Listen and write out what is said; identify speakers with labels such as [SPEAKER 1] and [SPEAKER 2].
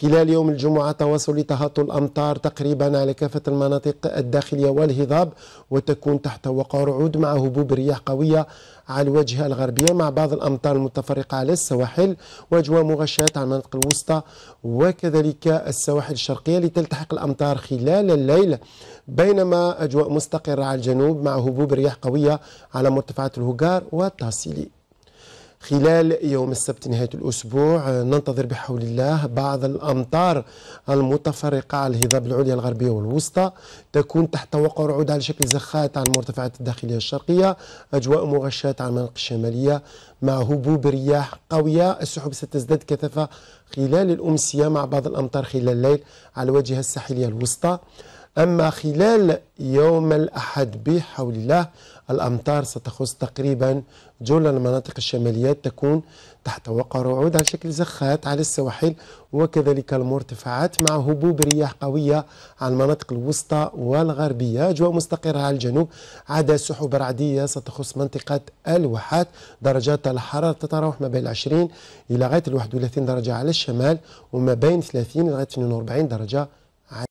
[SPEAKER 1] خلال يوم الجمعة تواصل تهطل الأمطار تقريبا على كافة المناطق الداخلية والهضاب وتكون تحت وقع رعود مع هبوب رياح قوية على الواجهة الغربية مع بعض الأمطار المتفرقة على السواحل وأجواء مغشاة على المناطق الوسطى وكذلك السواحل الشرقية لتلتحق الأمطار خلال الليل بينما أجواء مستقرة على الجنوب مع هبوب رياح قوية على مرتفعات الهجار والتاسيلي خلال يوم السبت نهاية الأسبوع آه، ننتظر بحول الله بعض الأمطار المتفرقة على الهضاب العليا الغربية والوسطى تكون تحت وقع رعود على شكل زخات على المرتفعات الداخلية الشرقية أجواء مغشاة على المناطق الشمالية مع هبوب رياح قوية السحب ستزداد كثافة خلال الأمسية مع بعض الأمطار خلال الليل على الواجهة الساحلية الوسطى أما خلال يوم الأحد بحول الله الأمطار ستخص تقريبا جل المناطق الشمالية تكون تحت وقع رعود على شكل زخات على السواحل وكذلك المرتفعات مع هبوب رياح قوية على المناطق الوسطى والغربية أجواء مستقرة على الجنوب عدا سحب رعدية ستخص منطقة الواحات درجات الحرارة تتراوح ما بين 20 إلى غاية 31 درجة على الشمال وما بين 30 إلى غاية 42 درجة